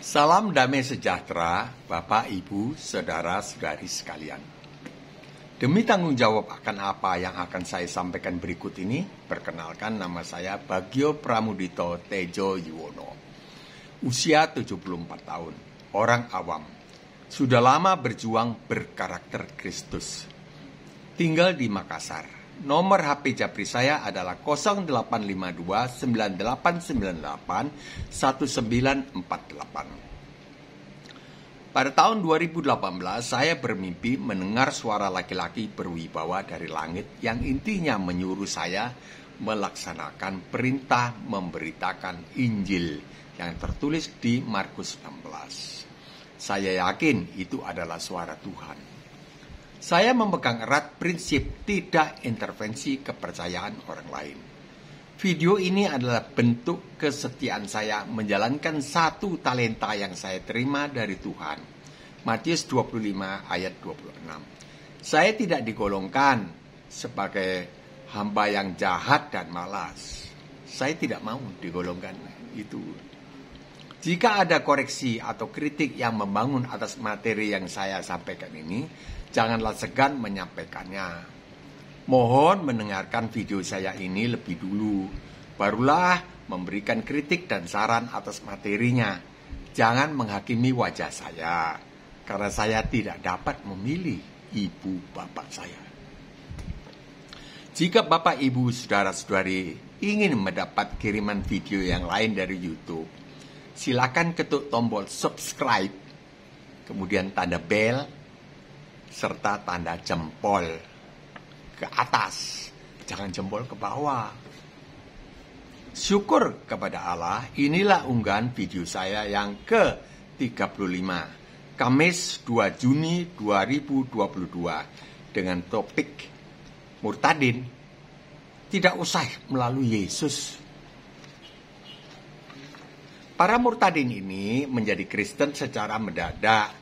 Salam damai sejahtera, Bapak, Ibu, Saudara-saudari sekalian. Demi tanggung jawab akan apa yang akan saya sampaikan berikut ini, perkenalkan nama saya Bagio Pramudito Tejo Yuwono. Usia 74 tahun, orang awam. Sudah lama berjuang berkarakter Kristus. Tinggal di Makassar. Nomor HP Japri saya adalah 0852 9898 1948. Pada tahun 2018, saya bermimpi mendengar suara laki-laki berwibawa dari langit yang intinya menyuruh saya melaksanakan perintah memberitakan Injil yang tertulis di Markus 16. Saya yakin itu adalah suara Tuhan. Saya memegang erat prinsip tidak intervensi kepercayaan orang lain. Video ini adalah bentuk kesetiaan saya menjalankan satu talenta yang saya terima dari Tuhan. Matius 25 ayat 26. Saya tidak digolongkan sebagai hamba yang jahat dan malas. Saya tidak mau digolongkan itu. Jika ada koreksi atau kritik yang membangun atas materi yang saya sampaikan ini, janganlah segan menyampaikannya. Mohon mendengarkan video saya ini lebih dulu, barulah memberikan kritik dan saran atas materinya. Jangan menghakimi wajah saya, karena saya tidak dapat memilih ibu bapak saya. Jika bapak, ibu, saudara-saudari ingin mendapat kiriman video yang lain dari YouTube, silakan ketuk tombol subscribe, kemudian tanda bell, serta tanda jempol ke atas. Jangan jempol ke bawah. Syukur kepada Allah, inilah unggahan video saya yang ke-35. Kamis 2 Juni 2022 dengan topik Murtadin tidak usah melalui Yesus Para murtadin ini menjadi Kristen secara mendadak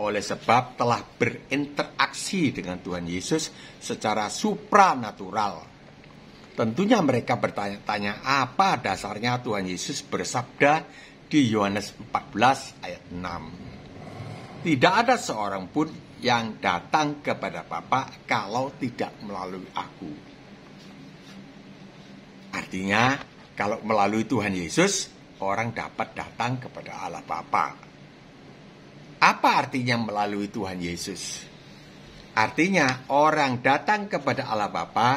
oleh sebab telah berinteraksi dengan Tuhan Yesus secara supranatural. Tentunya mereka bertanya-tanya apa dasarnya Tuhan Yesus bersabda di Yohanes 14 ayat 6. Tidak ada seorang pun yang datang kepada Bapa kalau tidak melalui aku. Artinya, kalau melalui Tuhan Yesus, orang dapat datang kepada Allah Bapa. Apa artinya melalui Tuhan Yesus? Artinya orang datang kepada Allah Bapa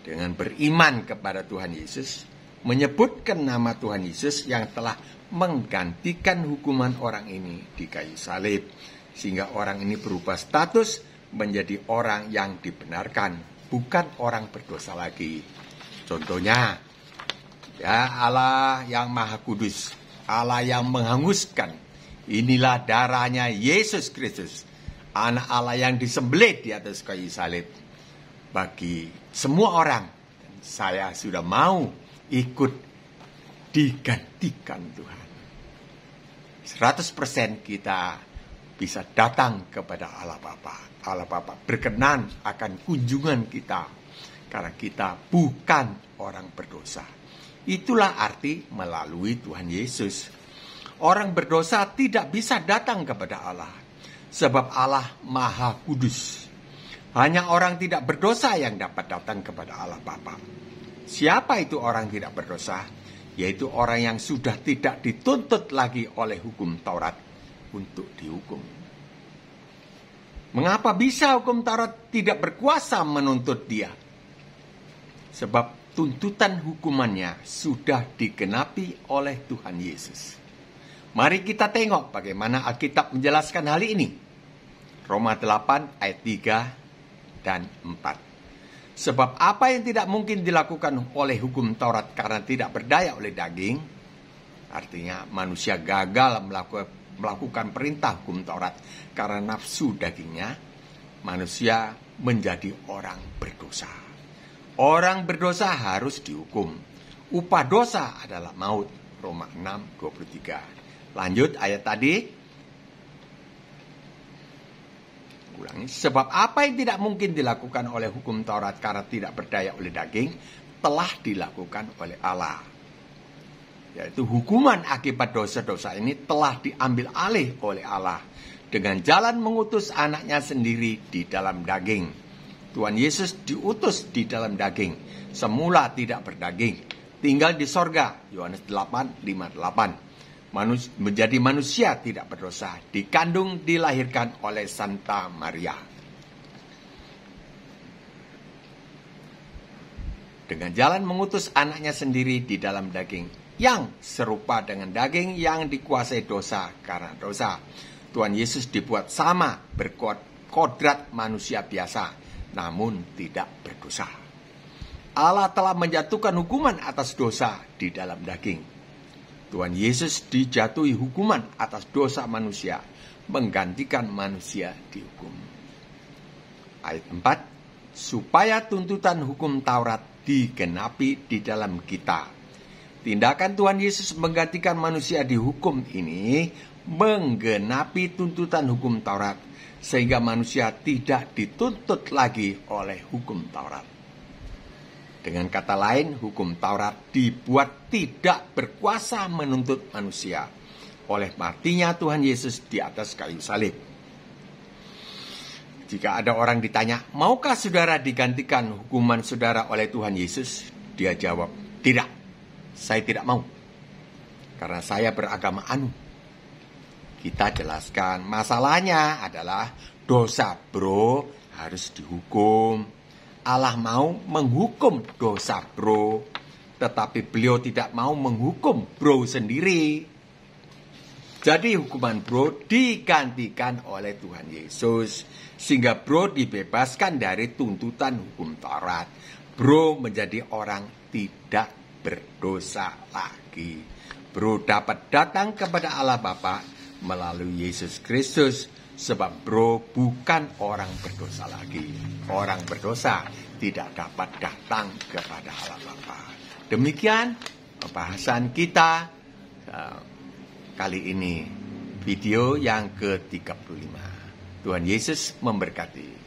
dengan beriman kepada Tuhan Yesus, menyebutkan nama Tuhan Yesus yang telah menggantikan hukuman orang ini di kayu salib sehingga orang ini berubah status menjadi orang yang dibenarkan, bukan orang berdosa lagi. Contohnya, ya Allah yang maha kudus Allah yang menghanguskan inilah darahnya Yesus Kristus anak Allah yang disembelih di atas kayu salib bagi semua orang saya sudah mau ikut digantikan Tuhan 100% kita bisa datang kepada Allah Bapa Allah Bapa berkenan akan kunjungan kita karena kita bukan orang berdosa Itulah arti melalui Tuhan Yesus. Orang berdosa tidak bisa datang kepada Allah, sebab Allah Maha Kudus. Hanya orang tidak berdosa yang dapat datang kepada Allah Bapa. Siapa itu orang tidak berdosa? Yaitu orang yang sudah tidak dituntut lagi oleh hukum Taurat untuk dihukum. Mengapa bisa hukum Taurat tidak berkuasa menuntut dia? Sebab tuntutan hukumannya sudah digenapi oleh Tuhan Yesus. Mari kita tengok bagaimana Alkitab menjelaskan hal ini. Roma 8 ayat 3 dan 4. Sebab apa yang tidak mungkin dilakukan oleh hukum Taurat karena tidak berdaya oleh daging, artinya manusia gagal melakukan, melakukan perintah hukum Taurat karena nafsu dagingnya, manusia menjadi orang berdosa. Orang berdosa harus dihukum. Upah dosa adalah maut. Roma 6, 23. Lanjut ayat tadi. Ulangi. Sebab apa yang tidak mungkin dilakukan oleh hukum Taurat karena tidak berdaya oleh daging, telah dilakukan oleh Allah. Yaitu hukuman akibat dosa-dosa ini telah diambil alih oleh Allah dengan jalan mengutus anaknya sendiri di dalam daging Tuhan Yesus diutus di dalam daging. Semula tidak berdaging, tinggal di sorga. Yohanes 8, 58. Manus, menjadi manusia tidak berdosa, dikandung, dilahirkan oleh Santa Maria. Dengan jalan mengutus anaknya sendiri di dalam daging, yang serupa dengan daging yang dikuasai dosa karena dosa. Tuhan Yesus dibuat sama berkuat kodrat manusia biasa namun tidak berdosa. Allah telah menjatuhkan hukuman atas dosa di dalam daging. Tuhan Yesus dijatuhi hukuman atas dosa manusia, menggantikan manusia dihukum. Ayat 4, supaya tuntutan hukum Taurat digenapi di dalam kita. Tindakan Tuhan Yesus menggantikan manusia dihukum ini menggenapi tuntutan hukum Taurat sehingga manusia tidak dituntut lagi oleh hukum Taurat. Dengan kata lain, hukum Taurat dibuat tidak berkuasa menuntut manusia oleh matinya Tuhan Yesus di atas kayu salib. Jika ada orang ditanya, maukah saudara digantikan hukuman saudara oleh Tuhan Yesus? Dia jawab, tidak, saya tidak mau. Karena saya beragama anu, kita jelaskan. Masalahnya adalah dosa bro harus dihukum. Allah mau menghukum dosa bro, tetapi beliau tidak mau menghukum bro sendiri. Jadi hukuman bro digantikan oleh Tuhan Yesus sehingga bro dibebaskan dari tuntutan hukum Taurat. Bro menjadi orang tidak berdosa lagi. Bro dapat datang kepada Allah Bapak melalui Yesus Kristus sebab bro bukan orang berdosa lagi. Orang berdosa tidak dapat datang kepada Allah Bapa. Demikian pembahasan kita eh, kali ini video yang ke-35. Tuhan Yesus memberkati.